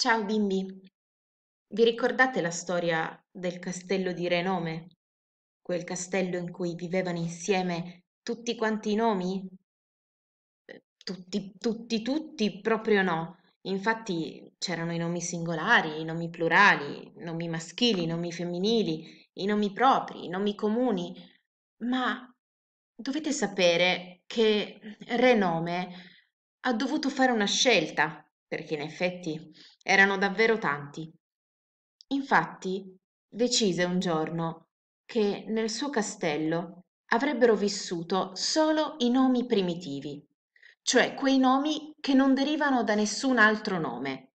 Ciao bimbi, vi ricordate la storia del castello di Renome? Quel castello in cui vivevano insieme tutti quanti i nomi? Eh, tutti, tutti, tutti, proprio no. Infatti c'erano i nomi singolari, i nomi plurali, i nomi maschili, i nomi femminili, i nomi propri, i nomi comuni. Ma dovete sapere che Renome ha dovuto fare una scelta perché in effetti erano davvero tanti. Infatti decise un giorno che nel suo castello avrebbero vissuto solo i nomi primitivi, cioè quei nomi che non derivano da nessun altro nome.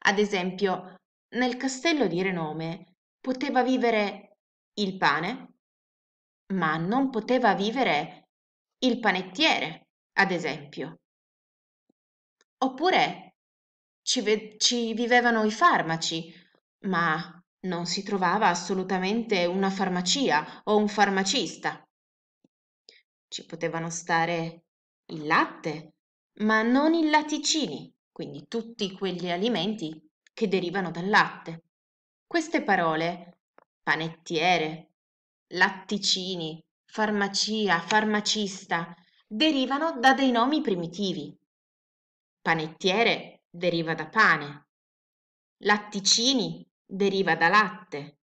Ad esempio, nel castello di Renome poteva vivere il pane, ma non poteva vivere il panettiere, ad esempio oppure ci ci vivevano i farmaci ma non si trovava assolutamente una farmacia o un farmacista ci potevano stare il latte ma non i latticini quindi tutti quegli alimenti che derivano dal latte queste parole panettiere latticini farmacia farmacista derivano da dei nomi primitivi panettiere deriva da pane, latticini deriva da latte,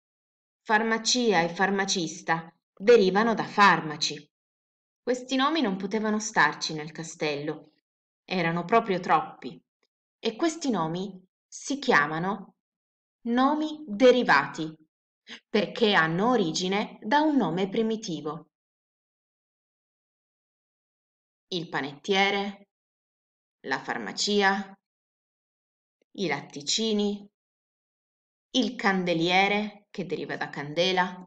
farmacia e farmacista derivano da farmaci. Questi nomi non potevano starci nel castello, erano proprio troppi. E questi nomi si chiamano nomi derivati, perché hanno origine da un nome primitivo. Il panettiere, la farmacia, i latticini, il candeliere che deriva da candela,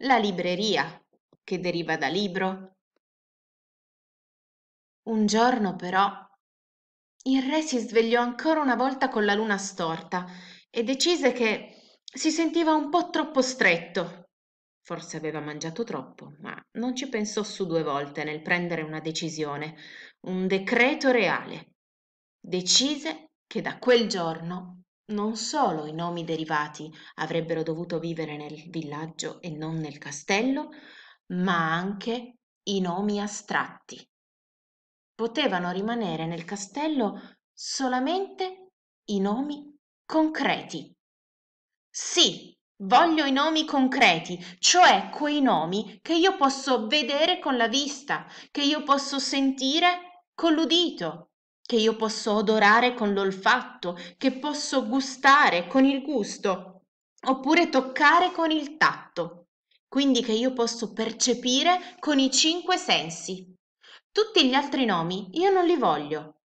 la libreria che deriva da libro. Un giorno però il re si svegliò ancora una volta con la luna storta e decise che si sentiva un po' troppo stretto Forse aveva mangiato troppo, ma non ci pensò su due volte nel prendere una decisione, un decreto reale. Decise che da quel giorno non solo i nomi derivati avrebbero dovuto vivere nel villaggio e non nel castello, ma anche i nomi astratti. Potevano rimanere nel castello solamente i nomi concreti. Sì, Voglio i nomi concreti, cioè quei nomi che io posso vedere con la vista, che io posso sentire con l'udito, che io posso odorare con l'olfatto, che posso gustare con il gusto, oppure toccare con il tatto, quindi che io posso percepire con i cinque sensi. Tutti gli altri nomi io non li voglio.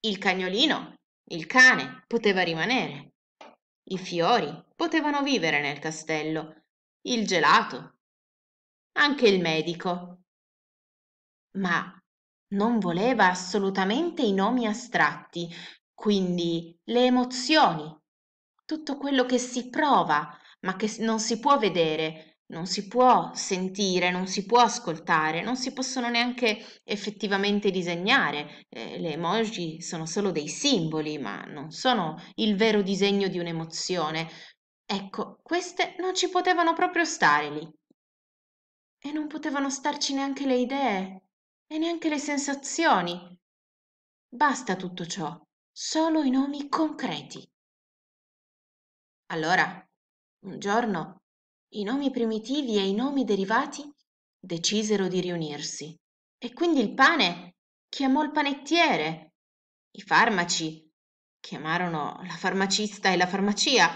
Il cagnolino, il cane, poteva rimanere i fiori potevano vivere nel castello il gelato anche il medico ma non voleva assolutamente i nomi astratti quindi le emozioni tutto quello che si prova ma che non si può vedere non si può sentire, non si può ascoltare, non si possono neanche effettivamente disegnare. Eh, le emoji sono solo dei simboli, ma non sono il vero disegno di un'emozione. Ecco, queste non ci potevano proprio stare lì. E non potevano starci neanche le idee e neanche le sensazioni. Basta tutto ciò, solo i nomi concreti. Allora, un giorno i nomi primitivi e i nomi derivati decisero di riunirsi e quindi il pane chiamò il panettiere i farmaci chiamarono la farmacista e la farmacia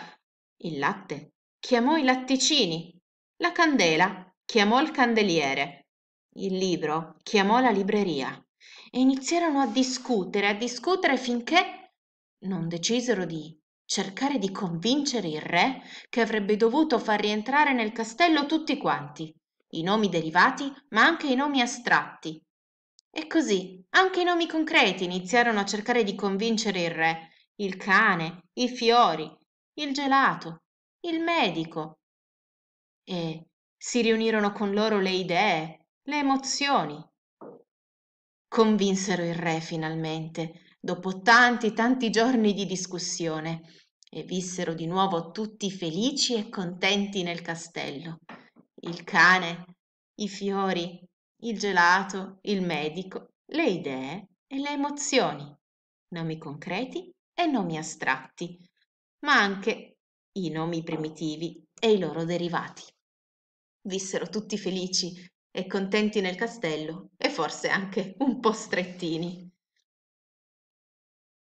il latte chiamò i latticini la candela chiamò il candeliere il libro chiamò la libreria e iniziarono a discutere a discutere finché non decisero di cercare di convincere il re che avrebbe dovuto far rientrare nel castello tutti quanti i nomi derivati ma anche i nomi astratti e così anche i nomi concreti iniziarono a cercare di convincere il re il cane i fiori il gelato il medico e si riunirono con loro le idee le emozioni convinsero il re finalmente Dopo tanti, tanti giorni di discussione, e vissero di nuovo tutti felici e contenti nel castello. Il cane, i fiori, il gelato, il medico, le idee e le emozioni, nomi concreti e nomi astratti, ma anche i nomi primitivi e i loro derivati. Vissero tutti felici e contenti nel castello e forse anche un po' strettini.